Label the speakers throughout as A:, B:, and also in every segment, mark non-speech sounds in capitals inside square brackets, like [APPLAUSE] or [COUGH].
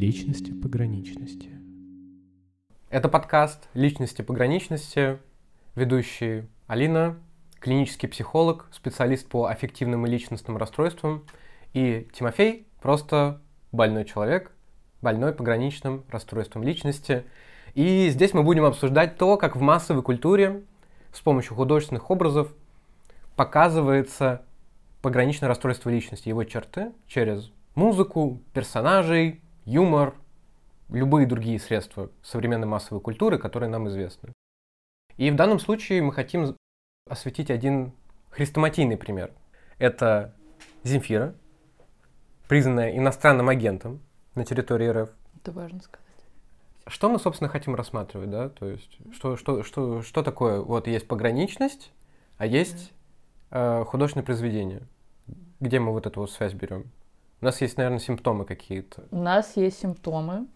A: Личности пограничности. Это подкаст «Личности пограничности», ведущий Алина, клинический психолог, специалист по аффективным и личностным расстройствам, и Тимофей, просто больной человек, больной пограничным расстройством личности. И здесь мы будем обсуждать то, как в массовой культуре с помощью художественных образов показывается пограничное расстройство личности, его черты через музыку, персонажей, юмор, любые другие средства современной массовой культуры, которые нам известны. И в данном случае мы хотим осветить один хрестоматийный пример. Это Земфира, признанная иностранным агентом на территории РФ.
B: Это важно сказать.
A: Что мы, собственно, хотим рассматривать, да? То есть, что, что, что, что такое? Вот есть пограничность, а есть э, художественное произведение. Где мы вот эту вот связь берем? У нас есть, наверное, симптомы какие-то.
B: У нас есть симптомы.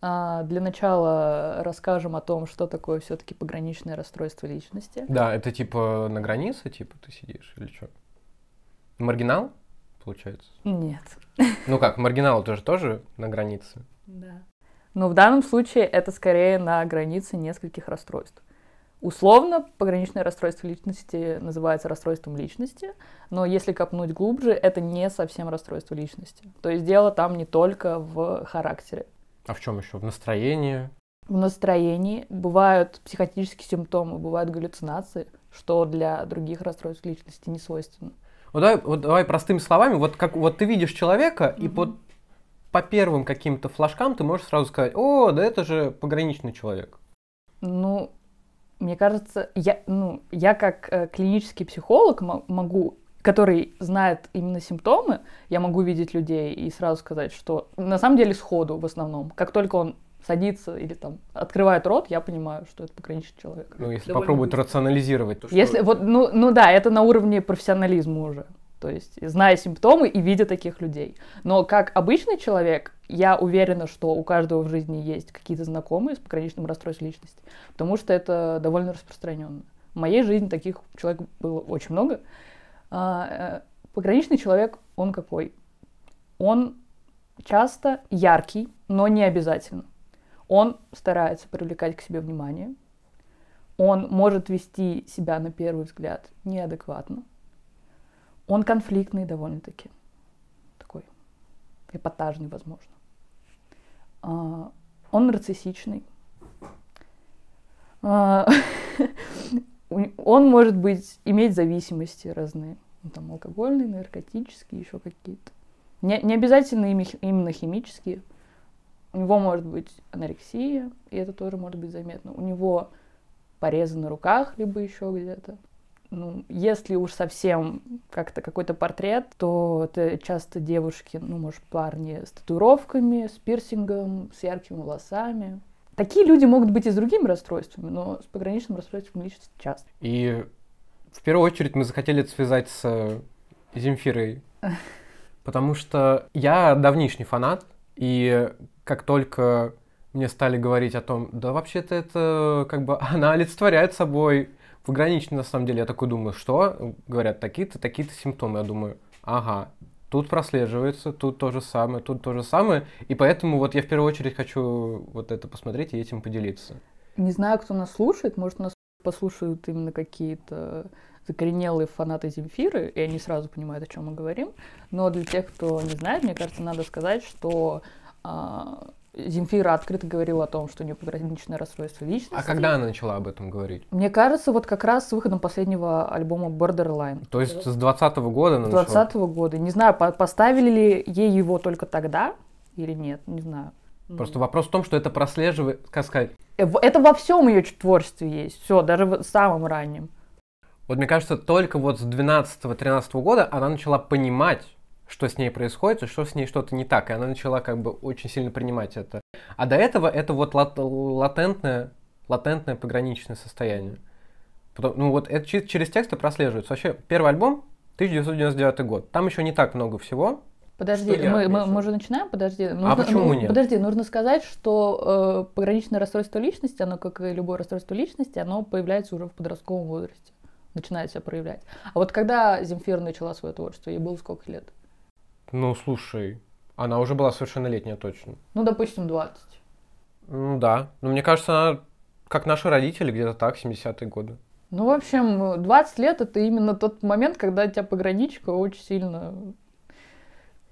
B: А, для начала расскажем о том, что такое все-таки пограничное расстройство личности.
A: Да, это типа на границе, типа ты сидишь или что? Маргинал, получается? Нет. Ну как, маргинал тоже тоже на границе?
B: Да. Но в данном случае это скорее на границе нескольких расстройств. Условно, пограничное расстройство личности называется расстройством личности, но если копнуть глубже, это не совсем расстройство личности. То есть дело там не только в характере.
A: А в чем еще? В настроении?
B: В настроении бывают психотические симптомы, бывают галлюцинации, что для других расстройств личности не свойственно.
A: Вот давай, вот давай простыми словами, вот как вот ты видишь человека, mm-hmm. и под, по первым каким-то флажкам ты можешь сразу сказать, о, да это же пограничный человек.
B: Ну, мне кажется, я, ну, я как э, клинический психолог могу, который знает именно симптомы, я могу видеть людей и сразу сказать, что на самом деле сходу в основном, как только он садится или там открывает рот, я понимаю, что это пограничный человек. Ну, если Довольно попробовать быстро.
A: рационализировать, то что... Если, вот,
B: ну, ну да, это на уровне профессионализма уже то есть зная симптомы и видя таких людей. Но как обычный человек, я уверена, что у каждого в жизни есть какие-то знакомые с пограничным расстройством личности, потому что это довольно распространенно. В моей жизни таких человек было очень много. А, э, пограничный человек, он какой? Он часто яркий, но не обязательно. Он старается привлекать к себе внимание. Он может вести себя на первый взгляд неадекватно он конфликтный довольно-таки. Такой эпатажный, возможно. А, он нарциссичный. А, [LAUGHS] он может быть, иметь зависимости разные. Ну, там алкогольные, наркотические, еще какие-то. Не, не обязательно именно химические. У него может быть анорексия, и это тоже может быть заметно. У него порезы на руках, либо еще где-то ну, если уж совсем как-то какой-то портрет, то это часто девушки, ну, может, парни с татуировками, с пирсингом, с яркими волосами. Такие люди могут быть и с другими расстройствами, но с пограничным расстройством личности часто.
A: И в первую очередь мы захотели это связать с Земфирой, [LAUGHS] потому что я давнишний фанат, и как только мне стали говорить о том, да вообще-то это как бы [LAUGHS] она олицетворяет собой в ограниченном на самом деле, я такой думаю, что? Говорят, такие-то, такие-то симптомы. Я думаю, ага, тут прослеживается, тут то же самое, тут то же самое. И поэтому вот я в первую очередь хочу вот это посмотреть и этим поделиться.
B: Не знаю, кто нас слушает, может, нас послушают именно какие-то закоренелые фанаты Земфиры, и они сразу понимают, о чем мы говорим. Но для тех, кто не знает, мне кажется, надо сказать, что а, Земфира открыто говорила о том, что у нее пограничное расстройство личности. А когда
A: она начала об этом говорить?
B: Мне кажется, вот как раз с выходом последнего альбома Borderline. То есть с
A: 20 года она С 20
B: -го года. Не знаю, поставили ли ей его только тогда или нет, не знаю.
A: Просто вопрос в том, что это прослеживает, как сказать...
B: Э, это во всем ее творчестве есть, все, даже в самом раннем.
A: Вот мне кажется, только вот с 12-13 года она начала понимать, что с ней происходит, что с ней что-то не так. И она начала как бы очень сильно принимать это. А до этого это вот лат- латентное, латентное пограничное состояние. Потом, ну вот это через, тексты прослеживается. Вообще, первый альбом 1999 год. Там еще не так много всего.
B: Подожди, мы, мы, мы уже начинаем, подожди. А нужно, а почему ну, нет? Подожди, нужно сказать, что э, пограничное расстройство личности, оно, как и любое расстройство личности, оно появляется уже в подростковом возрасте, начинает себя проявлять. А вот когда Земфира начала свое творчество, ей было сколько лет?
A: Ну, слушай, она уже была совершеннолетняя точно.
B: Ну, допустим, 20.
A: Ну, да. Но ну, мне кажется, она как наши родители, где-то так, 70-е годы.
B: Ну, в общем, 20 лет это именно тот момент, когда тебя пограничка очень сильно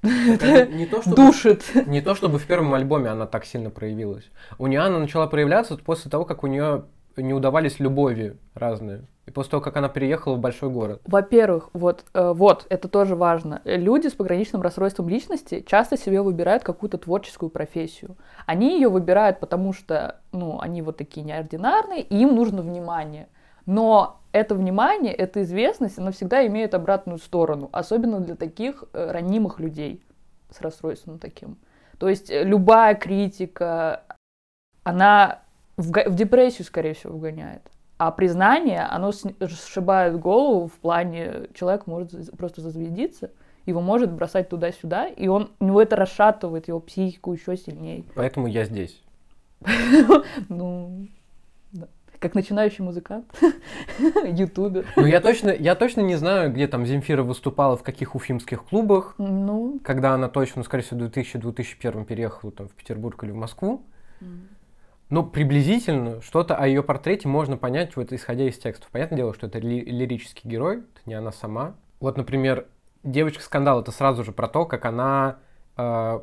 A: не то, чтобы, душит. Не то, чтобы в первом альбоме она так сильно проявилась. У нее она начала проявляться после того, как у нее не удавались любови разные. И после того, как она переехала в большой город.
B: Во-первых, вот, э, вот, это тоже важно. Люди с пограничным расстройством личности часто себе выбирают какую-то творческую профессию. Они ее выбирают, потому что, ну, они вот такие неординарные, и им нужно внимание. Но это внимание, эта известность, она всегда имеет обратную сторону, особенно для таких э, ранимых людей с расстройством таким. То есть э, любая критика, она в, в депрессию, скорее всего, вгоняет. А признание, оно сшибает голову в плане, человек может просто зазвездиться, его может бросать туда-сюда, и он, у него это расшатывает его психику еще сильнее.
A: Поэтому я здесь. [LAUGHS]
B: Ну, как начинающий музыкант, [LAUGHS] ютубер. Ну, я точно,
A: я точно не знаю, где там Земфира выступала, в каких уфимских клубах.
B: Ну.
A: Когда она точно, ну, скорее всего, в 2000-2001 переехала там, в Петербург или в Москву. Mm. Ну приблизительно что-то о ее портрете можно понять, вот исходя из текстов. Понятное дело, что это ли, лирический герой, это не она сама. Вот, например, девочка скандал это сразу же про то, как она э,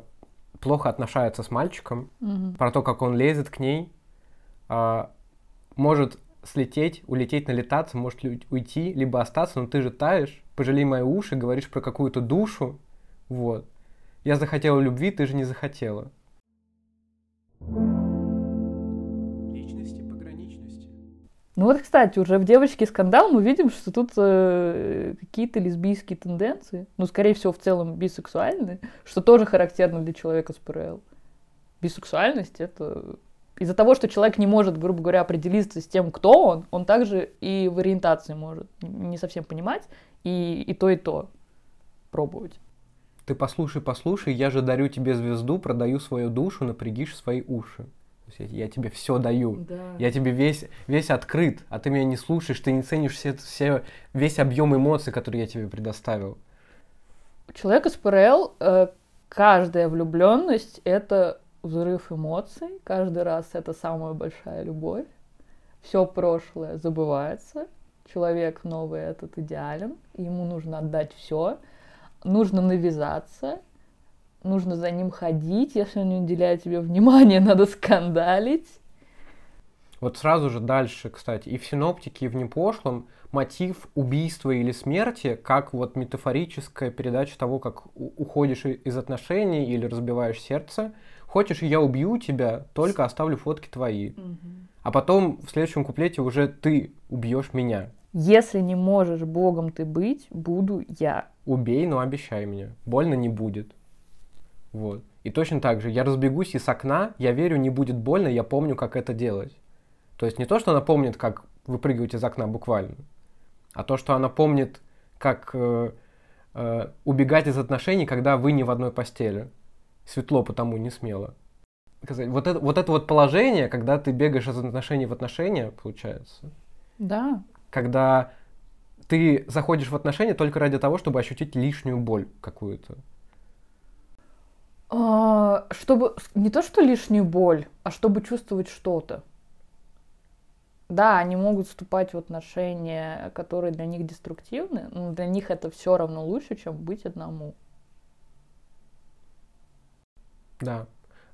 A: плохо отношается с мальчиком, угу. про то, как он лезет к ней, э, может слететь, улететь, налетаться, может уйти, либо остаться, но ты же таешь, пожалей мои уши, говоришь про какую-то душу, вот. Я захотела любви, ты же не захотела. thank you
B: Ну вот, кстати, уже в «Девочке скандал» мы видим, что тут э, какие-то лесбийские тенденции, ну, скорее всего, в целом бисексуальные, что тоже характерно для человека с ПРЛ. Бисексуальность — это... Из-за того, что человек не может, грубо говоря, определиться с тем, кто он, он также и в ориентации может не совсем понимать и, и то, и то пробовать.
A: Ты послушай, послушай, я же дарю тебе звезду, продаю свою душу, напрягишь свои уши я, я тебе все даю. Да. Я тебе весь, весь открыт, а ты меня не слушаешь, ты не ценишь все, все, весь объем эмоций, который я тебе предоставил.
B: Человек из ПРЛ, э, каждая влюбленность это взрыв эмоций, каждый раз это самая большая любовь. Все прошлое забывается, человек новый этот идеален, ему нужно отдать все, нужно навязаться, нужно за ним ходить, если он не уделяет тебе внимания, [LAUGHS] надо скандалить.
A: Вот сразу же дальше, кстати, и в синоптике, и в непошлом мотив убийства или смерти, как вот метафорическая передача того, как уходишь из отношений или разбиваешь сердце. Хочешь, я убью тебя, только оставлю фотки твои. Угу. А потом в следующем куплете уже ты убьешь меня.
B: Если не можешь Богом ты быть, буду я.
A: Убей, но обещай мне. Больно не будет. Вот. И точно так же, я разбегусь из окна, я верю, не будет больно, я помню, как это делать. То есть не то, что она помнит, как выпрыгивать из окна буквально, а то, что она помнит, как э, э, убегать из отношений, когда вы не в одной постели. Светло, потому не смело. Вот это, вот это вот положение, когда ты бегаешь из отношений в отношения, получается. Да. Когда ты заходишь в отношения только ради того, чтобы ощутить лишнюю боль какую-то.
B: А, чтобы не то что лишнюю боль, а чтобы чувствовать что-то. Да, они могут вступать в отношения, которые для них деструктивны, но для них это все равно лучше, чем быть одному.
A: Да.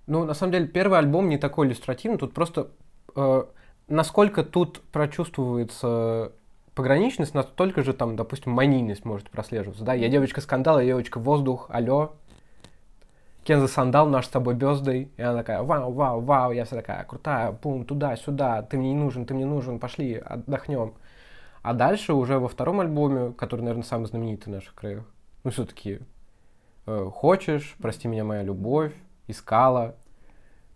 A: Ну, на самом деле, первый альбом не такой иллюстративный, тут просто э, насколько тут прочувствуется пограничность, настолько же там, допустим, манийность может прослеживаться. Да, я девочка скандала, я девочка воздух, алё. Кенза Сандал, наш с тобой бездой. И она такая, вау, вау, вау. Я вся такая крутая, пум туда, сюда. Ты мне не нужен, ты мне нужен, пошли, отдохнем. А дальше уже во втором альбоме, который, наверное, самый знаменитый в наших краях, ну, все-таки э, «Хочешь», «Прости меня, моя любовь», «Искала»,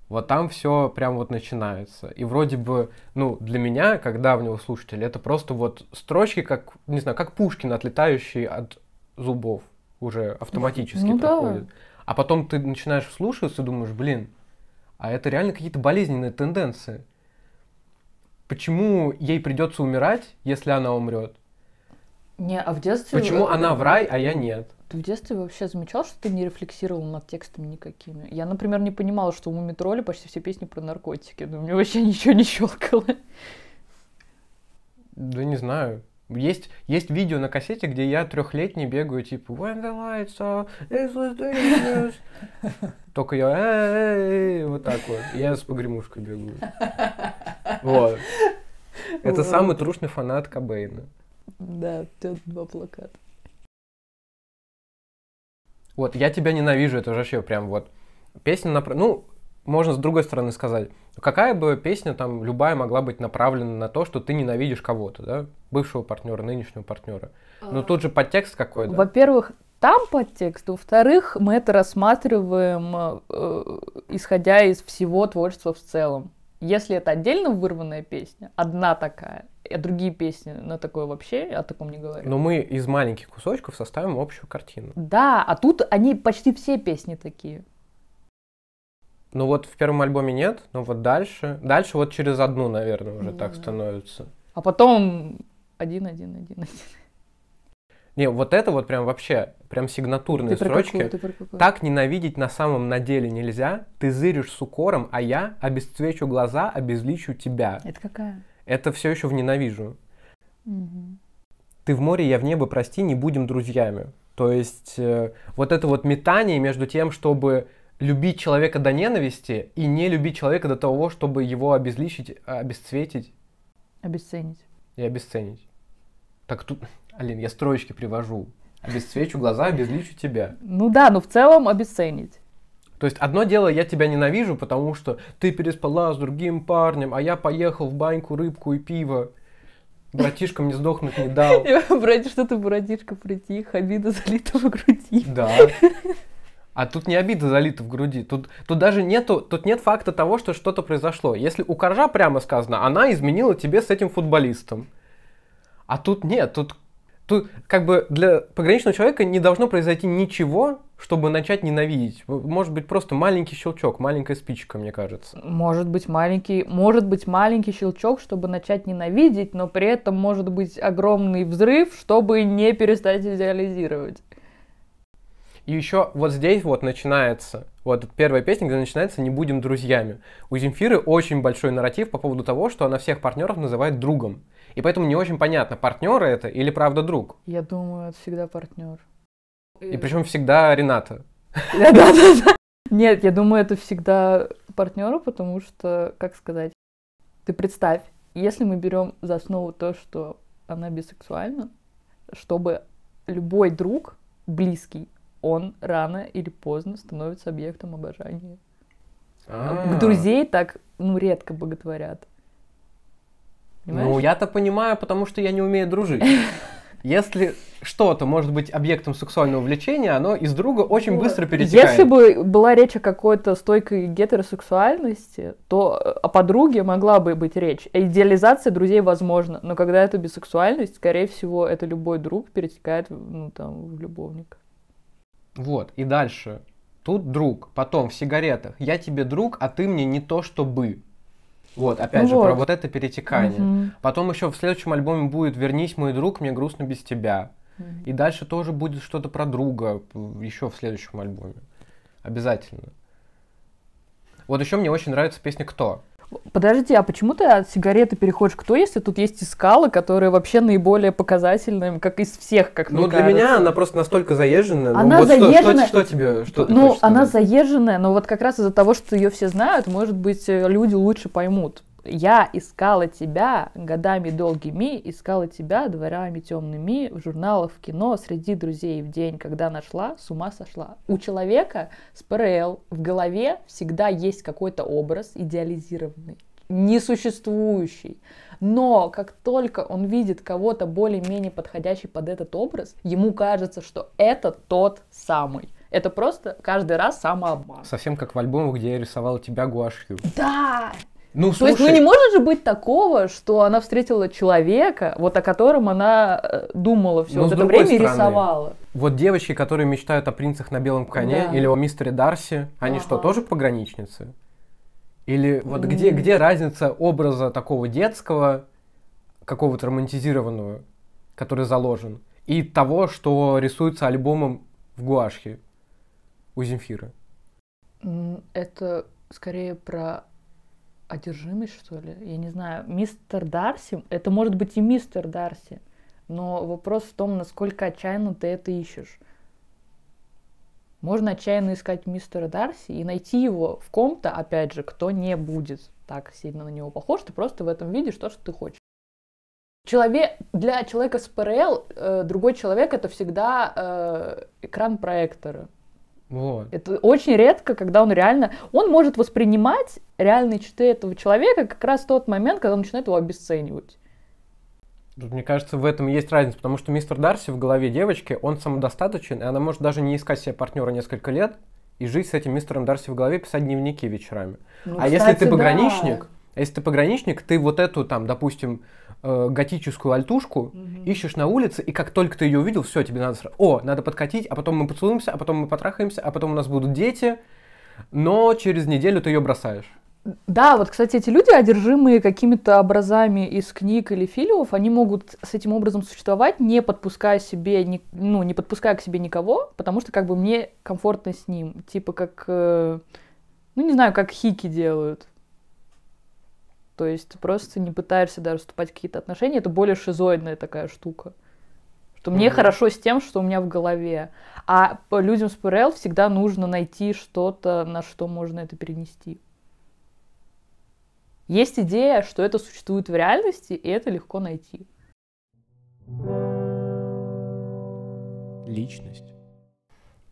A: вот там все прям вот начинается. И вроде бы, ну, для меня, как давнего слушателя, это просто вот строчки, как, не знаю, как Пушкин, отлетающие от зубов уже автоматически ну, проходит. Да. А потом ты начинаешь вслушиваться и думаешь, блин, а это реально какие-то болезненные тенденции. Почему ей придется умирать, если она умрет?
B: Не, а в детстве... Почему вы... она в рай, а я нет? Ты в детстве вообще замечал, что ты не рефлексировал над текстами никакими? Я, например, не понимала, что у Мумитроли почти все песни про наркотики. Но мне вообще ничего не щелкало.
A: Да не знаю. Есть, есть видео на кассете, где я трехлетний бегаю, типа When the lights are, this was dangerous. [LAUGHS] Только я э вот так вот. Я с погремушкой бегаю,
B: Вот. Это самый
A: трушный фанат Кобейна.
B: Да, тут два плаката.
A: Вот, я тебя ненавижу, это же вообще прям вот. Песня на... Ну, можно с другой стороны сказать, какая бы песня там любая могла быть направлена на то, что ты ненавидишь кого-то, да, бывшего партнера, нынешнего партнера. Но ну, тут же подтекст какой-то.
B: Во-первых, там подтекст, во-вторых, мы это рассматриваем, э, исходя из всего творчества в целом. Если это отдельно вырванная песня, одна такая, а другие песни на такое вообще, о таком не говорю.
A: Но мы из маленьких кусочков составим общую картину.
B: Да, а тут они почти все песни такие.
A: Ну вот в первом альбоме нет, но вот дальше. Дальше вот через одну, наверное, уже да. так становится.
B: А потом один, один, один, один.
A: Не, вот это вот прям вообще, прям сигнатурные ты строчки. Какую, ты так ненавидеть на самом на деле нельзя. Ты зыришь с укором, а я обесцвечу глаза, обезличу тебя. Это какая? Это все еще в ненавижу. Угу. Ты в море, я в небо, прости, не будем друзьями. То есть э, вот это вот метание между тем, чтобы любить человека до ненависти и не любить человека до того, чтобы его обезличить, обесцветить. Обесценить. И обесценить. Так тут, Алин, я строчки привожу. Обесцвечу глаза, обезличу тебя.
B: Ну да, но в целом обесценить.
A: То есть одно дело, я тебя ненавижу, потому что ты переспала с другим парнем, а я поехал в баньку рыбку и пиво. Братишка мне сдохнуть не дал.
B: [LAUGHS] Брать, что ты, братишка, прийти, обида залита в груди.
A: Да. [LAUGHS] А тут не обида залита в груди. Тут, тут даже нету, тут нет факта того, что что-то произошло. Если у Коржа прямо сказано, она изменила тебе с этим футболистом. А тут нет, тут, тут как бы для пограничного человека не должно произойти ничего, чтобы начать ненавидеть. Может быть, просто маленький щелчок, маленькая спичка, мне кажется.
B: Может быть, маленький, может быть, маленький щелчок, чтобы начать ненавидеть, но при этом может быть огромный взрыв, чтобы не перестать идеализировать.
A: И еще вот здесь вот начинается, вот первая песня, где начинается «Не будем друзьями». У Земфиры очень большой нарратив по поводу того, что она всех партнеров называет другом. И поэтому не очень понятно, партнеры это или правда друг.
B: Я думаю, это всегда партнер. И причем
A: всегда Рената.
B: Да-да-да. Нет, я думаю, это всегда партнеру, потому что, как сказать, ты представь, если мы берем за основу то, что она бисексуальна, чтобы любой друг близкий он рано или поздно становится объектом обожания. А-а-а. Друзей так, ну, редко боготворят. Ну, Понимаешь? Ну,
A: я-то понимаю, потому что я не умею дружить. [LAUGHS] Если что-то может быть объектом сексуального влечения, оно из друга очень вот. Ну, быстро перетекает. Если
B: бы была речь о какой-то стойкой гетеросексуальности, то э, о подруге могла бы быть речь. Э, идеализация друзей возможна, но когда это бисексуальность, скорее всего, это любой друг перетекает ну, там, в любовника.
A: Вот, и дальше. Тут друг, потом в сигаретах. Я тебе друг, а ты мне не то, что бы. Вот, опять ну же, про вот это перетекание. Угу. Потом еще в следующем альбоме будет «Вернись, мой друг, мне грустно без тебя». Угу. И дальше тоже будет что-то про друга еще в следующем альбоме. Обязательно. Вот еще мне очень нравится песня «Кто».
B: Подожди, а почему ты от сигареты переходишь к той, если тут есть и скалы, которые вообще наиболее показательные, как из всех, как Ну, мне для кажется. меня она
A: просто настолько заезженная. Ну, она ну, вот заезженная. Что, что, что тебе? Что ну,
B: она сказать? заезженная, но вот как раз из-за того, что ее все знают, может быть, э, люди лучше поймут. Я искала тебя годами долгими, искала тебя дворами темными, в журналах, в кино, среди друзей в день, когда нашла, с ума сошла. У человека с ПРЛ в голове всегда есть какой-то образ идеализированный несуществующий. Но как только он видит кого-то более-менее подходящий под этот образ, ему кажется, что это тот самый. Это просто каждый раз самообман.
A: Совсем как в альбомах, где я рисовал тебя гуашью. Да, ну, слушай... То есть, ну не
B: может же быть такого, что она встретила человека, вот о котором она э, думала все ну, вот это время стороны, и рисовала.
A: Вот девочки, которые мечтают о принцах на белом коне да. или о мистере Дарси, они ага. что, тоже пограничницы? Или вот где, где разница образа такого детского, какого-то романтизированного, который заложен, и того, что рисуется альбомом в гуашке у Земфира?
B: Это скорее про одержимость, что ли? Я не знаю. Мистер Дарси, это может быть и мистер Дарси, но вопрос в том, насколько отчаянно ты это ищешь. Можно отчаянно искать мистера Дарси и найти его в ком-то, опять же, кто не будет так сильно на него похож, ты просто в этом видишь то, что ты хочешь. Человек, для человека с ПРЛ э, другой человек это всегда э, экран проектора. Вот. Это очень редко, когда он реально... Он может воспринимать реальные черты этого человека как раз в тот момент, когда он начинает его обесценивать.
A: Мне кажется, в этом есть разница, потому что мистер Дарси в голове девочки, он самодостаточен, и она может даже не искать себе партнера несколько лет и жить с этим мистером Дарси в голове, писать дневники вечерами. Ну, а кстати, если ты пограничник, да. если ты пограничник, ты вот эту там, допустим, э, готическую альтушку, угу. ищешь на улице, и как только ты ее увидел, все, тебе надо сразу, о, надо подкатить, а потом мы поцелуемся, а потом мы потрахаемся, а потом у нас будут дети, но через неделю ты ее бросаешь.
B: Да, вот, кстати, эти люди, одержимые какими-то образами из книг или фильмов, они могут с этим образом существовать, не подпуская себе, ни, ну, не подпуская к себе никого, потому что как бы мне комфортно с ним. Типа как, э, ну, не знаю, как хики делают. То есть ты просто не пытаешься даже вступать в какие-то отношения. Это более шизоидная такая штука. Что mm-hmm. мне хорошо с тем, что у меня в голове. А людям с ПРЛ всегда нужно найти что-то, на что можно это перенести. Есть идея, что это существует в реальности, и это легко найти.
A: Личность.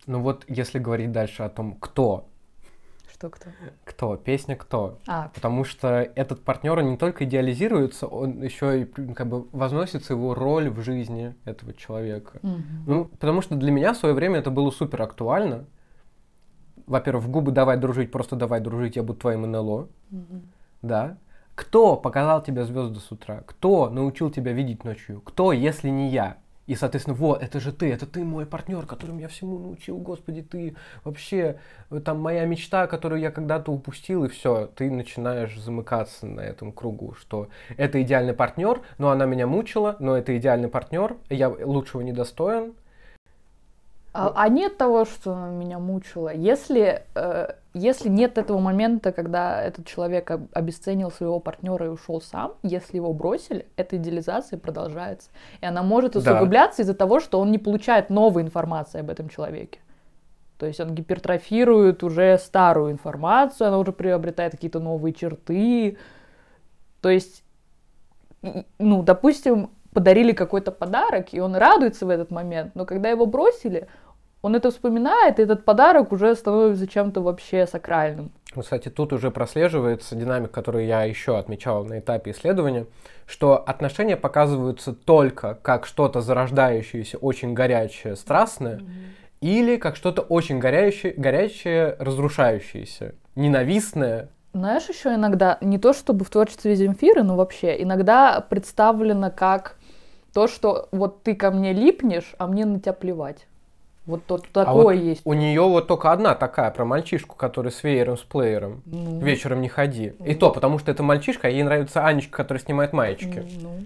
A: Ну вот, если говорить дальше о том, кто что кто? Кто? Песня кто? А. Потому что этот партнер не только идеализируется, он еще и как бы возносится его роль в жизни этого человека. Угу. Ну, потому что для меня в свое время это было супер актуально. Во-первых, в губы давай дружить, просто давай дружить, я буду твоим НЛО. Угу. Да. Кто показал тебе звезды с утра? Кто научил тебя видеть ночью? Кто, если не я? И, соответственно, вот, это же ты, это ты мой партнер, которым я всему научил, господи, ты вообще, э, там моя мечта, которую я когда-то упустил, и все, ты начинаешь замыкаться на этом кругу, что это идеальный партнер, но она меня мучила, но это идеальный партнер, я лучшего не достоин,
B: а, а нет того, что меня мучило. Если, э, если нет этого момента, когда этот человек обесценил своего партнера и ушел сам, если его бросили, эта идеализация продолжается. И она может усугубляться да. из-за того, что он не получает новой информации об этом человеке. То есть он гипертрофирует уже старую информацию, она уже приобретает какие-то новые черты. То есть, ну, допустим, подарили какой-то подарок, и он радуется в этот момент, но когда его бросили, он это вспоминает, и этот подарок уже становится чем-то вообще сакральным.
A: Кстати, тут уже прослеживается динамик, который я еще отмечал на этапе исследования, что отношения показываются только как что-то зарождающееся, очень горячее, страстное, mm-hmm. или как что-то очень горящее, горячее, разрушающееся, ненавистное,
B: знаешь, еще иногда, не то чтобы в творчестве Земфиры, но вообще, иногда представлено как то, что вот ты ко мне липнешь, а мне на тебя плевать. Вот тот такой а вот
A: есть. У нее вот только одна такая про мальчишку, который с веером, с плеером. Ну. Вечером не ходи. Ну. И то, потому что это мальчишка, а ей нравится Анечка, которая снимает маечки. Ну.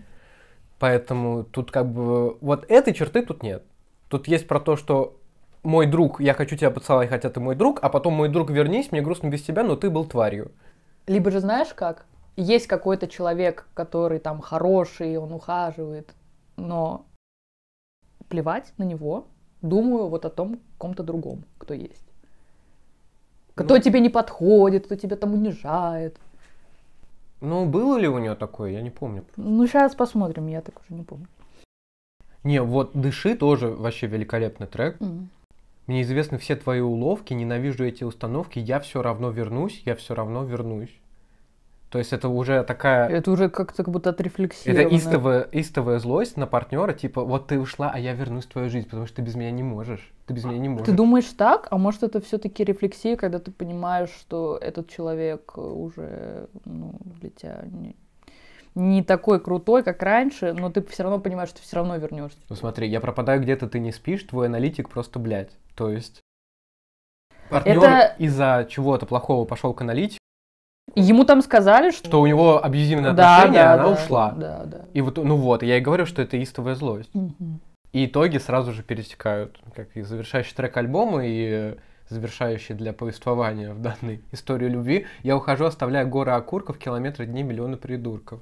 A: Поэтому тут как бы вот этой черты тут нет. Тут есть про то, что мой друг, я хочу тебя поцеловать, хотя ты мой друг, а потом мой друг, вернись, мне грустно без тебя, но ты был тварью.
B: Либо же знаешь как? Есть какой-то человек, который там хороший, он ухаживает, но плевать на него, думаю вот о том ком-то другом, кто есть. Ну кто ну, тебе не подходит, кто тебя там унижает. Ну, было
A: ли у нее такое, я не помню.
B: Ну, сейчас посмотрим, я так уже не помню.
A: Не, вот «Дыши» тоже вообще великолепный трек. Mm. Мне известны все твои уловки, ненавижу эти установки, я все равно вернусь, я все равно вернусь. То есть это уже такая...
B: Это уже как-то как будто отрефлексировано. Это истовая,
A: истовая злость на партнера, типа, вот ты ушла, а я вернусь в твою жизнь, потому что ты без меня не можешь. Ты без меня не можешь. Ты
B: думаешь так, а может это все-таки рефлексия, когда ты понимаешь, что этот человек уже ну, для тебя не, не такой крутой, как раньше, но ты все равно понимаешь, что ты все равно вернешься.
A: Ну смотри, я пропадаю где-то, ты не спишь, твой аналитик просто блядь. То есть
B: партнер это...
A: из-за чего-то плохого пошел к аналитику,
B: Ему там сказали, что...
A: Что у него абьюзивное отношение, да, она да, ушла. Да, да. И вот, ну вот, я и говорю, что это истовая злость. Угу. И итоги сразу же пересекают, как и завершающий трек альбома, и завершающий для повествования в данной истории любви. Я ухожу, оставляя горы окурков, километры дней, миллионы придурков.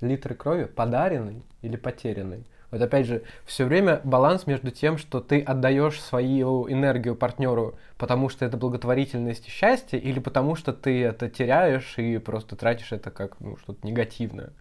A: Литры крови подаренной или потерянной. Вот опять же, все время баланс между тем, что ты отдаешь свою энергию партнеру, потому что это благотворительность и счастье, или потому что ты это теряешь и просто тратишь это как ну, что-то негативное.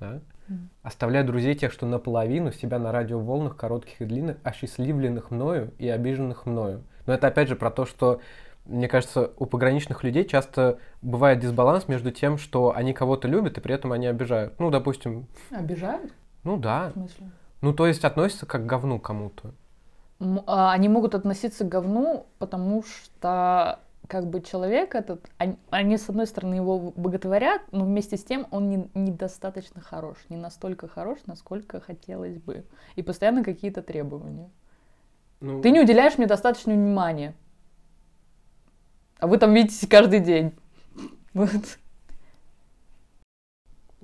A: Да? Mm. Оставляя друзей тех, что наполовину себя на радиоволнах, коротких и длинных, осчастливленных мною и обиженных мною. Но это опять же про то, что мне кажется, у пограничных людей часто бывает дисбаланс между тем, что они кого-то любят, и при этом они обижают. Ну, допустим...
B: Обижают?
A: Ну да. В смысле? Ну, то есть относятся как к говну кому-то.
B: А, они могут относиться к говну, потому что как бы человек этот, они, они с одной стороны его боготворят, но вместе с тем он не, недостаточно хорош, не настолько хорош, насколько хотелось бы. И постоянно какие-то требования. Ну... Ты не уделяешь мне достаточно внимания. А вы там видитесь каждый день. [LAUGHS] Вот.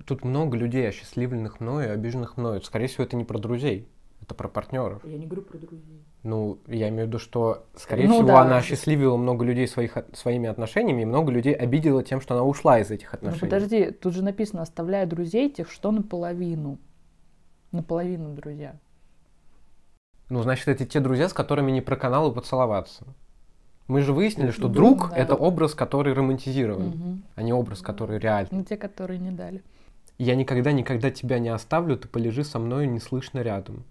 A: Тут много людей, осчастливленных мною, и обиженных мною. Скорее всего, это не про друзей, это про партнеров. Я не говорю про друзей. Ну, я имею в виду, что, скорее ну, всего, да. она осчастливила много людей своих, своими отношениями, и много людей обидела тем, что она ушла из этих ну, отношений. Ну, подожди,
B: тут же написано, оставляя друзей тех, что наполовину. Наполовину друзья.
A: Ну, значит, это те друзья, с которыми не про каналы поцеловаться. Мы же выяснили, что ну друг, друг да. это образ, который романтизирован, угу. а не образ, который реальный.
B: Ну, те, которые не дали
A: я никогда-никогда тебя не оставлю, ты полежи со мной неслышно рядом.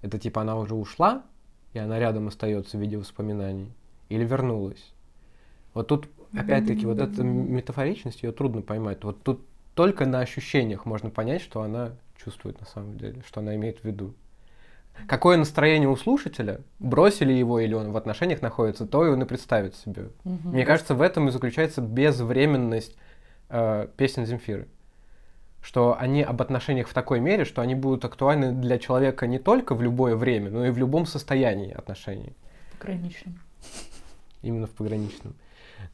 A: Это типа она уже ушла, и она рядом остается в виде воспоминаний, или вернулась. Вот тут, опять-таки, вот эта метафоричность, ее трудно поймать. Вот тут только на ощущениях можно понять, что она чувствует на самом деле, что она имеет в виду. Какое настроение у слушателя, бросили его или он в отношениях находится, то и он и представит себе. Угу. Мне кажется, в этом и заключается безвременность э, песен Земфиры что они об отношениях в такой мере, что они будут актуальны для человека не только в любое время, но и в любом состоянии отношений. Пограничным. Именно в пограничном.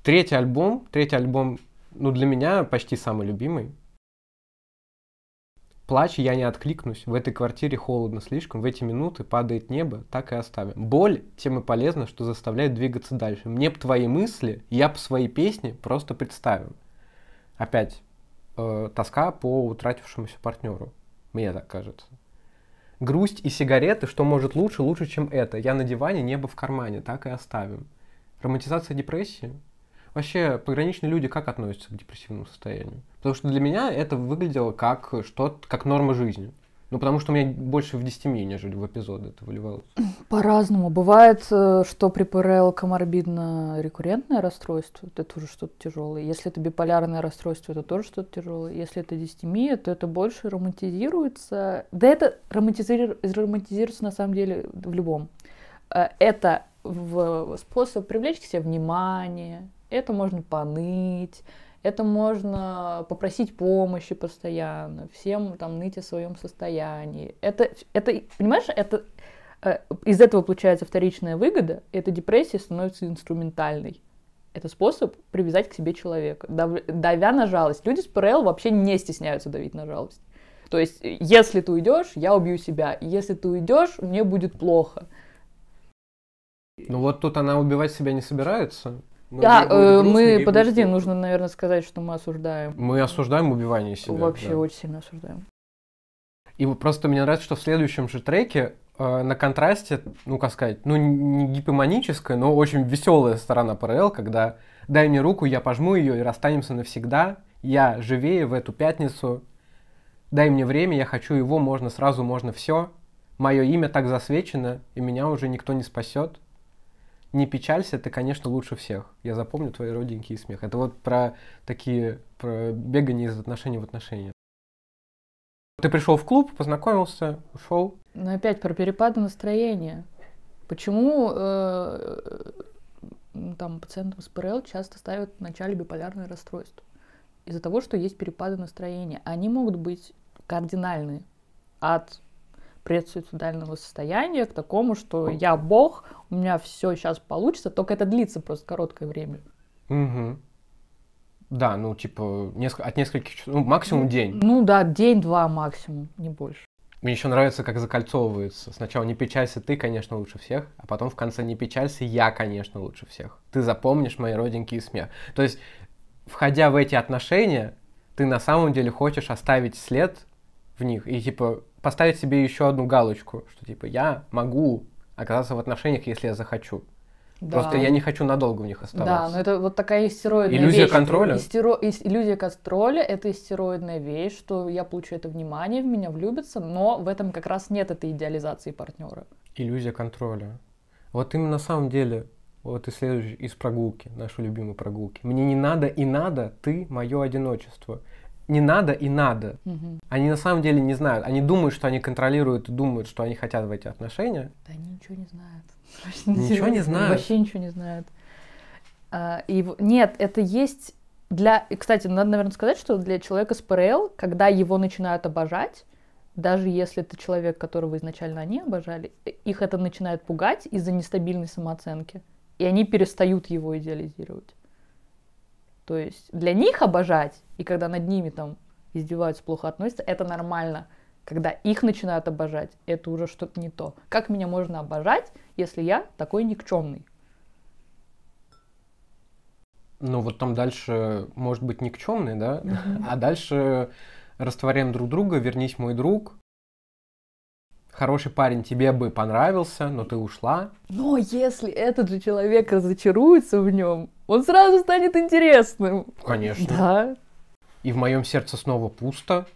A: Третий альбом, третий альбом, ну для меня почти самый любимый. Плач я не откликнусь, в этой квартире холодно слишком, в эти минуты падает небо, так и оставим. Боль тем и полезна, что заставляет двигаться дальше. Мне б твои мысли, я б свои песни просто представим. Опять э, тоска по утратившемуся партнеру. Мне так кажется. Грусть и сигареты, что может лучше, лучше, чем это. Я на диване, небо в кармане, так и оставим. Романтизация депрессии. Вообще, пограничные люди как относятся к депрессивному состоянию? Потому что для меня это выглядело как что как норма жизни. Ну, потому что у меня больше в 10 десятиме, нежели в эпизоды это выливалось.
B: По-разному. Бывает, э, что при ПРЛ коморбидно рекуррентное расстройство, это тоже что-то тяжелое. Если это биполярное расстройство, это тоже что-то тяжелое. Если это десятимия, то это больше романтизируется. Да это романтизир... романтизируется на самом деле в любом. Э, это в способ привлечь к себе внимание, это можно поныть, это можно попросить помощи постоянно, всем там ныть о своем состоянии. Это, это понимаешь, это э, из этого получается вторичная выгода, и эта депрессия становится инструментальной. Это способ привязать к себе человека, дав, давя на жалость. Люди с ПРЛ вообще не стесняются давить на жалость. То есть, если ты уйдешь, я убью себя. Если ты уйдешь, мне будет плохо.
A: Ну вот тут она убивать себя не собирается, ну, да, э, мы, подожди, будет...
B: нужно, наверное, сказать, что мы осуждаем.
A: Мы осуждаем убивание себя. Вообще да.
B: очень сильно осуждаем.
A: И просто мне нравится, что в следующем же треке э, на контрасте, ну, как сказать, ну, не гипоманическая, но очень веселая сторона ПРЛ, когда «дай мне руку, я пожму ее и расстанемся навсегда», «я живее в эту пятницу», «дай мне время, я хочу его, можно сразу, можно все», «мое имя так засвечено, и меня уже никто не спасет», не печалься, ты, конечно, лучше всех. Я запомню твои родинки смех. Это вот про такие, про бегание из отношений в отношения. Ты пришел в клуб, познакомился, ушел.
B: Но ну, опять про перепады настроения. Почему э, там пациентам с ПРЛ часто ставят в начале биполярное расстройство? Из-за того, что есть перепады настроения. Они могут быть кардинальны от предсуицидального состояния к такому, что я бог, у меня все сейчас получится, только это длится просто короткое время.
A: Угу. Да, ну типа неск... от нескольких часов, ну максимум ну, день.
B: Ну да, день-два максимум, не больше.
A: Мне еще нравится, как закольцовывается. Сначала не печалься ты, конечно, лучше всех, а потом в конце не печалься я, конечно, лучше всех. Ты запомнишь мои родинки смех. То есть, входя в эти отношения, ты на самом деле хочешь оставить след в них и типа поставить себе еще одну галочку, что типа я могу оказаться в отношениях, если я захочу. Да. Просто я не хочу надолго в них оставаться. Да, но
B: это вот такая истероидная иллюзия вещь. Контроля? Истеро... Иллюзия контроля – это истероидная вещь, что я получу это внимание, в меня влюбится, но в этом как раз нет этой идеализации партнера.
A: Иллюзия контроля. Вот именно на самом деле, вот и следующий из прогулки, нашей любимой прогулки. Мне не надо и надо ты, мое одиночество не надо и надо. Угу. Они на самом деле не знают. Они думают, что они контролируют и думают, что они хотят в эти отношения.
B: Да они ничего не знают. [LAUGHS] ничего не знают. Вообще ничего не знают. А, и нет, это есть для. кстати, надо, наверное, сказать, что для человека с ПРЛ, когда его начинают обожать, даже если это человек, которого изначально они обожали, э, их это начинает пугать из-за нестабильной самооценки. И они перестают его идеализировать. То есть для них обожать, и когда над ними там издеваются, плохо относятся, это нормально. Когда их начинают обожать, это уже что-то не то. Как меня можно обожать, если я такой никчемный?
A: Ну вот там дальше, может быть, никчемный, да? А дальше растворяем друг друга, вернись, мой друг. Хороший парень тебе бы понравился, но ты ушла.
B: Но если этот же человек разочаруется в нем, он сразу станет интересным.
A: Конечно. Да. И в моем сердце снова пусто.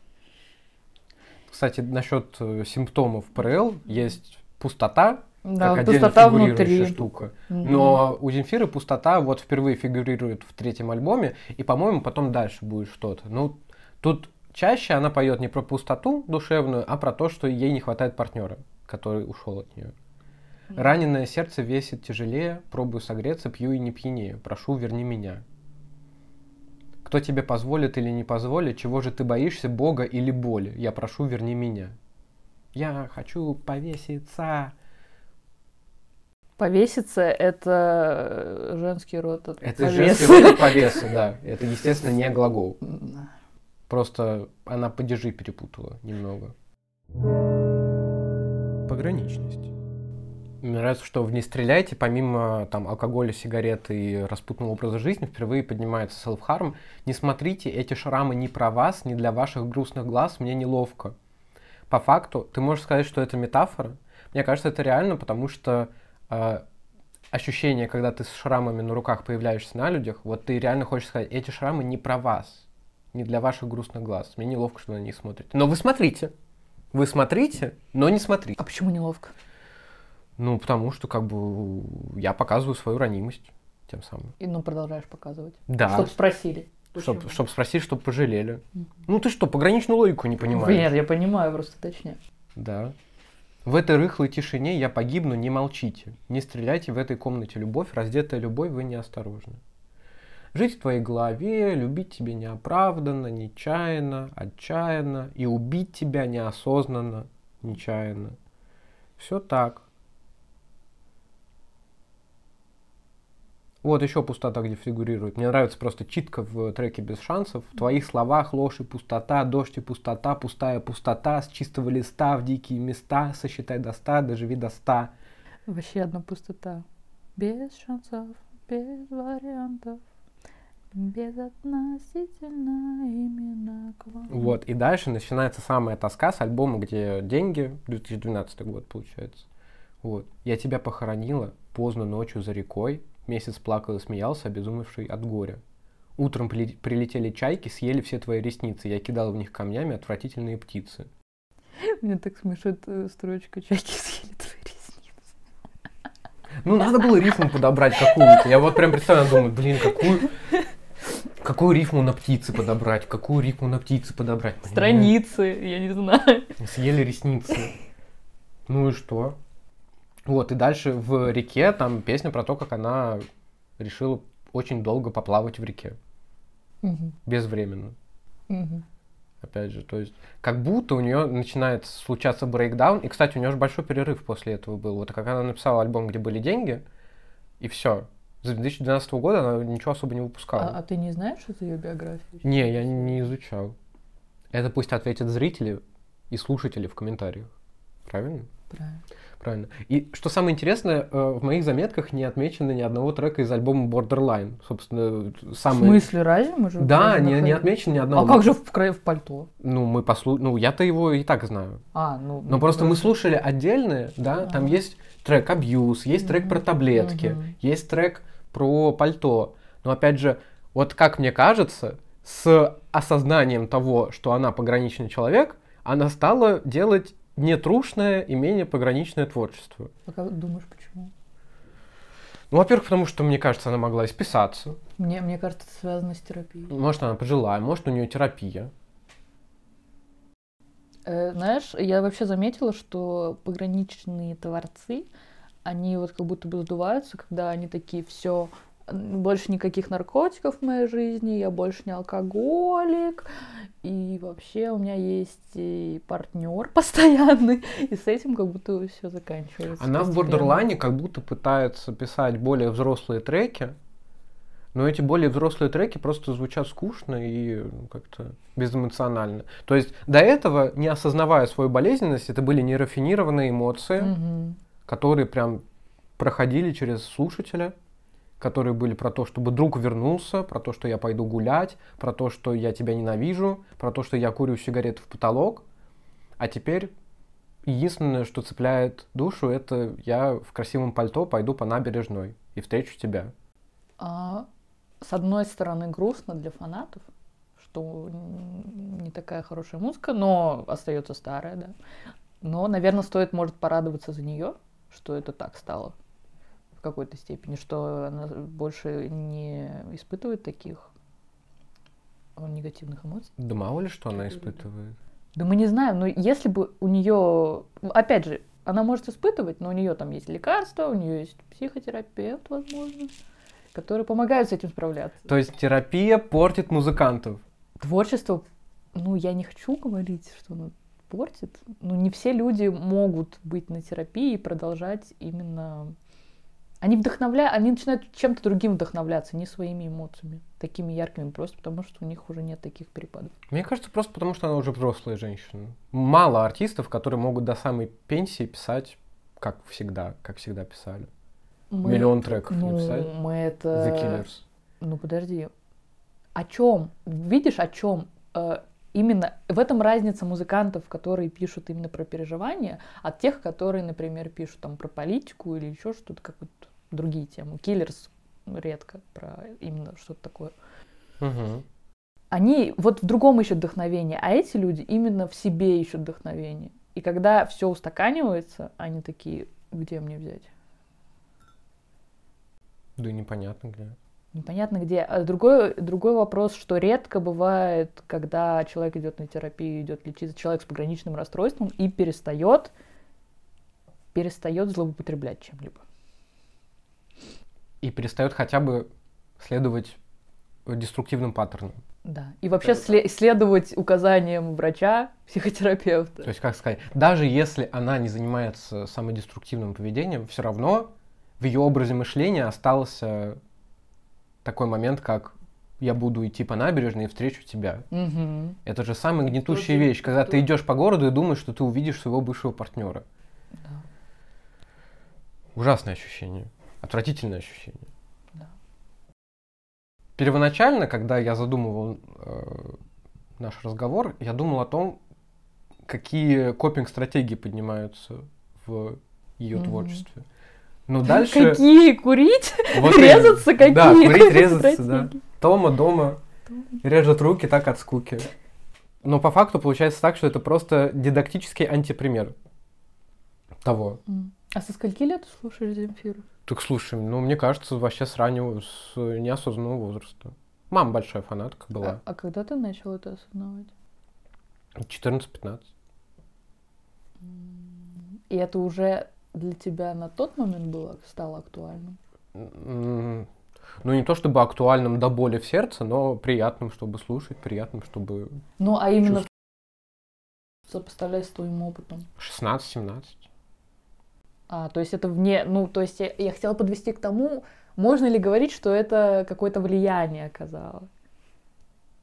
A: Кстати, насчет э, симптомов ПРЛ есть пустота, да, как пустота внутри. штука. Но у Земфиры пустота вот впервые фигурирует в третьем альбоме, и, по-моему, потом дальше будет что-то. Ну, тут чаще она поет не про пустоту душевную, а про то, что ей не хватает партнера, который ушел от нее. Раненое сердце весит тяжелее, пробую согреться, пью и не пьянею. Прошу, верни меня. Кто тебе позволит или не позволит, чего же ты боишься, Бога или боли? Я прошу, верни меня. Я хочу
B: повеситься. Повеситься — это женский род от Это повесы. женский род от повесы, да. Это, естественно, не
A: глагол. [LAUGHS] Просто она падежи перепутала немного. Пограничность. Мне нравится, что в «Не стреляете, помимо там, алкоголя, сигарет и распутного образа жизни, впервые поднимается self-harm. «Не смотрите, эти шрамы не про вас, не для ваших грустных глаз, мне неловко». По факту, ты можешь сказать, что это метафора. Мне кажется, это реально, потому что э, ощущение, когда ты с шрамами на руках появляешься на людях, вот ты реально хочешь сказать, эти шрамы не про вас, не для ваших грустных глаз. Мне неловко, что на них смотрите. Но вы смотрите. Вы смотрите, но не смотрите. А почему неловко? Ну, потому что как бы я показываю свою ранимость тем самым.
B: И, ну, продолжаешь показывать. Да. Чтоб спросили. Чтоб,
A: чтоб спросили, чтоб пожалели. Угу. Ну ты что, пограничную логику не понимаешь? Нет,
B: я понимаю, просто точнее.
A: Да. В этой рыхлой тишине я погибну, не молчите. Не стреляйте в этой комнате любовь, раздетая любовь, вы неосторожны. Жить в твоей голове, любить тебя неоправданно, нечаянно, отчаянно, и убить тебя неосознанно, нечаянно. Все так. Вот еще пустота, где фигурирует. Мне нравится просто читка в треке без шансов. В твоих словах ложь и пустота, дождь и пустота, пустая пустота, с чистого листа в дикие места, сосчитай до
B: ста, доживи до ста. Вообще одна пустота. Без шансов, без вариантов. без относительно именно к вам. Вот,
A: и дальше начинается самая тоска с альбома, где деньги, 2012 год получается. Вот. Я тебя похоронила поздно ночью за рекой, Месяц плакал и смеялся, обезумевший от горя. Утром при- прилетели чайки, съели все твои ресницы. Я кидал в них камнями отвратительные птицы.
B: Меня так смешит э, строчка «Чайки съели твои ресницы».
A: Ну, надо было рифму подобрать какую-то. Я вот прям представляю, думаю, блин, какую... Какую рифму на птицы подобрать? Какую рифму на птицы подобрать? Страницы,
B: я не знаю.
A: Съели ресницы. Ну и что? Вот, и дальше в реке там песня про то, как она решила очень долго поплавать в реке. Угу. Безвременно. Угу. Опять же, то есть, как будто у нее начинает случаться брейкдаун. И, кстати, у нее же большой перерыв после этого был. Вот как она написала альбом, где были деньги, и все. С 2012 года она ничего особо не выпускала. А,
B: а ты не знаешь что это ее биография?
A: Не, я не изучал. Это пусть ответят зрители и слушатели в комментариях. Правильно? правильно. Правильно. И что самое интересное, э, в моих заметках не отмечено ни одного трека из альбома Borderline. Собственно, самый... В смысле, разве мы же? Да, не, не отмечено ни а одного. А как же
B: в крае в пальто?
A: Ну, мы послу... Ну, я-то его и так знаю.
B: А, ну. Но ну, просто мы
A: слушали отдельные, да, а. там есть трек абьюз, есть трек про таблетки, есть трек про пальто. Но опять же, вот как мне кажется, с осознанием того, что она пограничный человек, она стала делать нетрушное и менее пограничное творчество.
B: А думаешь, почему?
A: Ну, во-первых, потому что, мне кажется, она могла исписаться.
B: Мне, мне кажется, это связано с терапией.
A: Может, она пожила, может, у нее терапия.
B: Э, знаешь, я вообще заметила, что пограничные творцы, они вот как будто бы сдуваются, когда они такие, все, больше никаких наркотиков в моей жизни, я больше не алкоголик, и вообще у меня есть и партнер [LAUGHS] постоянный, и с этим как будто все заканчивается. Она постепенно. в Бордерлайне
A: как будто пытается писать более взрослые треки, но эти более взрослые треки просто звучат скучно и ну, как-то безэмоционально. То есть до этого, не осознавая свою болезненность, это были нерафинированные эмоции, угу. которые прям проходили через слушателя которые были про то, чтобы друг вернулся, про то, что я пойду гулять, про то, что я тебя ненавижу, про то, что я курю сигареты в потолок. А теперь единственное, что цепляет душу, это я в красивом пальто пойду по набережной и встречу тебя.
B: А, с одной стороны, грустно для фанатов, что не такая хорошая музыка, но остается старая, да. Но, наверное, стоит, может, порадоваться за нее, что это так стало какой-то степени, что она больше не испытывает таких э, негативных эмоций.
A: Да мало ли, что она испытывает.
B: Да мы не знаем, но если бы у нее, опять же, она может испытывать, но у нее там есть лекарства, у нее есть психотерапевт, возможно, который помогает с этим справляться.
A: То есть терапия портит музыкантов?
B: Творчество, ну, я не хочу говорить, что оно портит. Но не все люди могут быть на терапии и продолжать именно они вдохновляют, они начинают чем-то другим вдохновляться, не своими эмоциями, такими яркими, просто потому что у них уже нет таких перепадов. Мне кажется,
A: просто потому что она уже взрослая женщина. Мало артистов, которые могут до самой пенсии писать, как всегда, как всегда писали. Мы... Миллион треков ну, написать. Мы это... The Killers.
B: Ну подожди. О чем? Видишь, о чем? Э, именно в этом разница музыкантов, которые пишут именно про переживания, от тех, которые, например, пишут там про политику или еще что-то, как вот другие темы. Киллерс редко про именно что-то такое. Угу. Они вот в другом ищут вдохновение, а эти люди именно в себе ищут вдохновение. И когда все устаканивается, они такие, где мне взять?
A: Да непонятно где.
B: Непонятно где. А другой, другой вопрос, что редко бывает, когда человек идет на терапию, идет лечиться, человек с пограничным расстройством и перестает, перестает злоупотреблять чем-либо
A: и перестает хотя бы следовать деструктивным паттернам.
B: Да. И вообще сле- следовать указаниям врача, [LAUGHS]
A: психотерапевта. То есть, как сказать, даже если она не занимается самодеструктивным поведением, все равно в ее образе мышления остался такой момент, как я буду идти по набережной и встречу тебя.
B: Угу.
A: Это же самая гнетущая Тут, вещь, когда ты идешь по городу и думаешь, что ты увидишь своего бывшего партнера. Да. Ужасное ощущение. Отвратительное ощущение. Да. Первоначально, когда я задумывал э, наш разговор, я думал о том, какие копинг-стратегии поднимаются в ее mm-hmm. творчестве. Но [LAUGHS] дальше...
B: Какие? Курить? Вот [LAUGHS] резаться? Какие? Да, курить, резаться, да.
A: Тома дома режет руки так от скуки. Но по факту получается так, что это просто дидактический антипример того.
B: Mm. А со скольки лет слушаешь Земфиру?
A: Так слушай, ну мне кажется, вообще с раннего, с неосознанного возраста. Мама большая фанатка была. А,
B: а когда ты начал это осознавать?
A: 14-15.
B: И это уже для тебя на тот момент было, стало актуальным?
A: М-м-м. Ну, не то чтобы актуальным до боли в сердце, но приятным, чтобы слушать, приятным, чтобы...
B: Ну, а именно сопоставляя с твоим опытом?
A: 16-17.
B: А, то есть это вне, ну, то есть я, я хотела подвести к тому, можно ли говорить, что это какое-то влияние оказало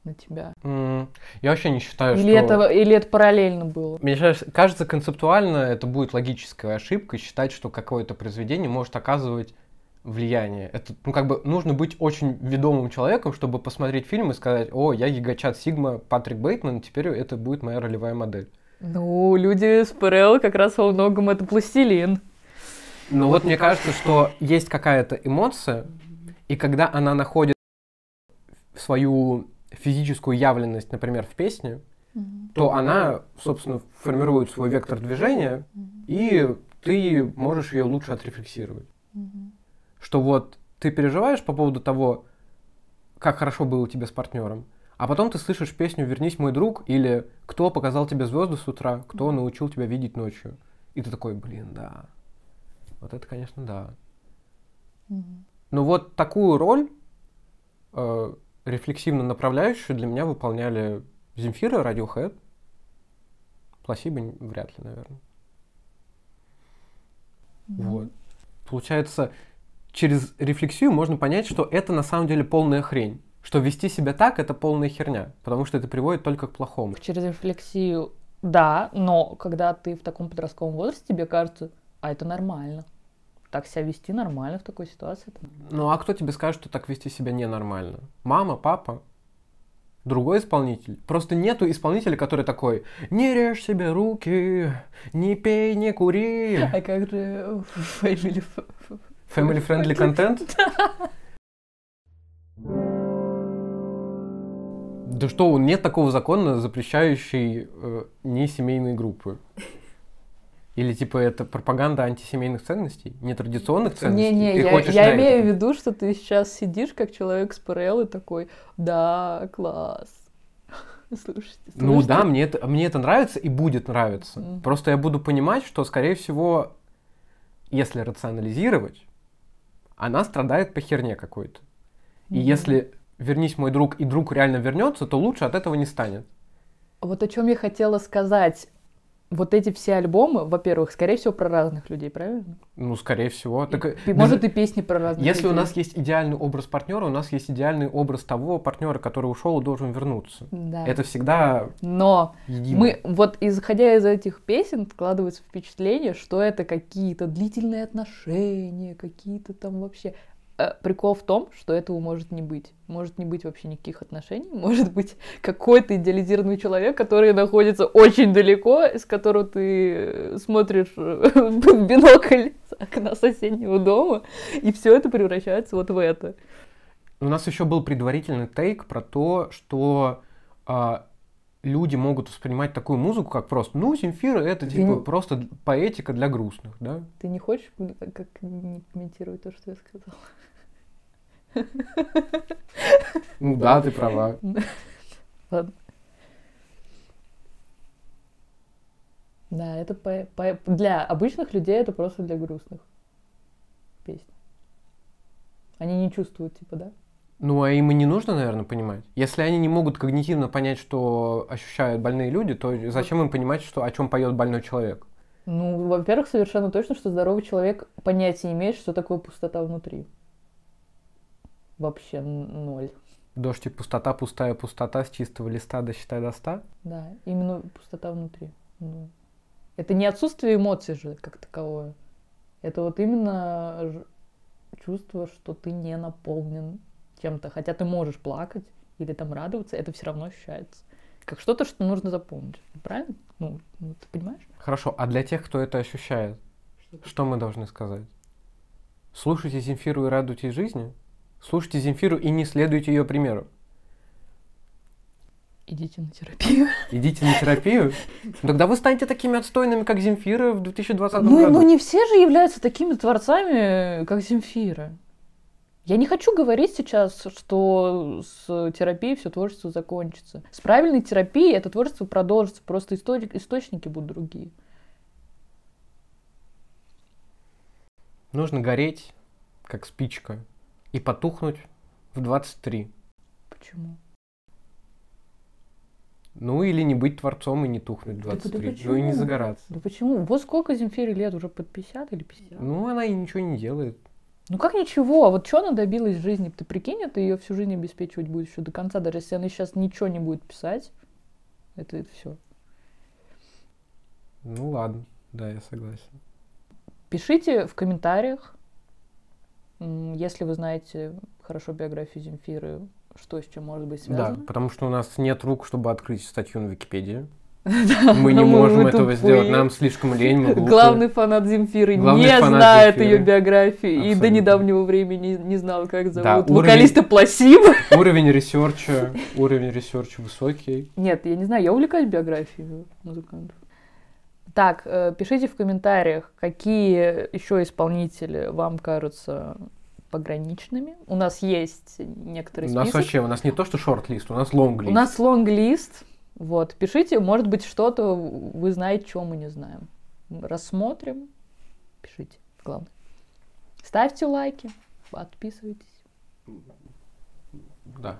B: на тебя?
A: Mm, я вообще не считаю, или что... Это,
B: или это параллельно было?
A: Мне кажется, концептуально это будет логическая ошибка считать, что какое-то произведение может оказывать влияние. Это, ну, как бы нужно быть очень ведомым человеком, чтобы посмотреть фильм и сказать, о, я гигачат Сигма, Патрик Бейтман, теперь это будет моя ролевая модель.
B: Ну, люди с ПРЛ как раз во многом это пластилин.
A: Ну вот мне кажется, что есть какая-то эмоция, и когда она находит свою физическую явленность, например, в песне, mm-hmm. то она, собственно, формирует свой вектор движения, mm-hmm. и ты можешь ее лучше отрефлексировать. Mm-hmm. Что вот ты переживаешь по поводу того, как хорошо было тебе с партнером, а потом ты слышишь песню «Вернись, мой друг» или «Кто показал тебе звезды с утра, кто научил тебя видеть ночью». И ты такой, блин, да, вот это, конечно, да. Угу. Ну но вот такую роль, э, рефлексивно направляющую, для меня выполняли Земфира, Radiohead. Пласиба вряд ли, наверное. Угу. Вот. Получается, через рефлексию можно понять, что это на самом деле полная хрень. Что вести себя так это полная херня, потому что это приводит только к плохому.
B: Через рефлексию, да, но когда ты в таком подростковом возрасте, тебе кажется, а это нормально. Так себя вести нормально в такой ситуации.
A: Ну а кто тебе скажет, что так вести себя ненормально? Мама, папа? Другой исполнитель? Просто нету исполнителя, который такой «Не режь себе руки, не пей, не кури». А как же family... Family friendly Content? [LAUGHS] Да что, нет такого закона, запрещающий э, несемейные группы. Или типа это пропаганда антисемейных ценностей, нетрадиционных ценностей? Не-не, я, я имею
B: в виду, что ты сейчас сидишь как человек с ПРЛ и такой, да, класс. Слушайте, [LAUGHS] слушайте. Ну да,
A: мне это, мне это нравится и будет нравиться. Mm. Просто я буду понимать, что, скорее всего, если рационализировать, она страдает по херне какой-то. Mm. И если вернись мой друг, и друг реально вернется, то лучше от этого не станет.
B: Вот о чем я хотела сказать вот эти все альбомы, во-первых, скорее всего, про разных людей, правильно?
A: Ну, скорее всего. Так, э, может,
B: даже, ну, и песни про разных Если людей. у нас
A: есть идеальный образ партнера, у нас есть идеальный образ того партнера, который ушел и должен вернуться. Да. Это всегда
B: Но едино. мы, вот исходя из этих песен, складывается впечатление, что это какие-то длительные отношения, какие-то там вообще... Э, прикол в том, что этого может не быть. Может не быть вообще никаких отношений, [LAUGHS] может быть какой-то идеализированный человек, который находится очень далеко, из которого ты э, смотришь э, [LAUGHS] в бинокль с окна соседнего дома, и все это превращается вот в это.
A: У нас еще был предварительный тейк про то, что а, люди могут воспринимать такую музыку, как просто, ну, Земфира это типа не... просто поэтика для грустных, да?
B: Ты не хочешь как не комментировать то, что я сказала?
A: Ну да, ты права.
B: Ладно. Да, это по, по, для обычных людей это просто для грустных песен. Они не чувствуют, типа, да?
A: Ну, а им и не нужно, наверное, понимать. Если они не могут когнитивно понять, что ощущают больные люди, то зачем им понимать, что, о чем поет больной человек?
B: Ну, во-первых, совершенно точно, что здоровый человек понятия не имеет, что такое пустота внутри вообще ноль.
A: Дождь и пустота, пустая пустота с чистого листа, досчитай до ста?
B: Да, именно пустота внутри. Ну. Это не отсутствие эмоций же как таковое. Это вот именно чувство, что ты не наполнен чем-то. Хотя ты можешь плакать или там радоваться, это все равно ощущается. Как что-то, что нужно запомнить. Правильно? Ну, ну ты понимаешь?
A: Хорошо, а для тех, кто это ощущает, что, что мы должны сказать? Слушайте Земфиру и радуйтесь жизни? Слушайте Земфиру и не следуйте ее примеру.
B: Идите на терапию.
A: Идите на терапию? тогда вы станете такими отстойными, как Земфира в 2020 ну, году. Ну, не
B: все же являются такими творцами, как Земфира. Я не хочу говорить сейчас, что с терапией все творчество закончится. С правильной терапией это творчество продолжится, просто источник, источники будут другие.
A: Нужно гореть, как спичка, и потухнуть в 23. Почему? Ну или не быть творцом и не тухнуть 23. Да, да ну и не загораться. Да
B: почему? Вот сколько Земфире лет? Уже под 50 или 50? Ну она и ничего не делает. Ну как ничего? А вот что она добилась в жизни? Ты прикинь, это ее всю жизнь обеспечивать будет еще до конца. Даже если она сейчас ничего не будет писать, это, это все.
A: Ну ладно, да, я согласен.
B: Пишите в комментариях, если вы знаете хорошо биографию Земфиры, что с чем может быть связано? Да,
A: потому что у нас нет рук, чтобы открыть статью на Википедии.
B: [LAUGHS] Мы не можем этого сделать, нам слишком лень. Главный фанат Земфиры не знает ее биографии и до недавнего времени не знал, как зовут вокалиста Пласиба.
A: [LAUGHS] Уровень ресерча, уровень ресерча высокий.
B: Нет, я не знаю, я увлекаюсь биографией музыкантов. Так, э, пишите в комментариях, какие еще исполнители вам кажутся пограничными. У нас есть некоторые У нас вообще,
A: у нас не то, что шорт-лист, у нас лонг-лист. У нас
B: лонг-лист. Вот, пишите, может быть, что-то вы знаете, чего мы не знаем. Рассмотрим. Пишите, главное. Ставьте лайки, подписывайтесь. Да.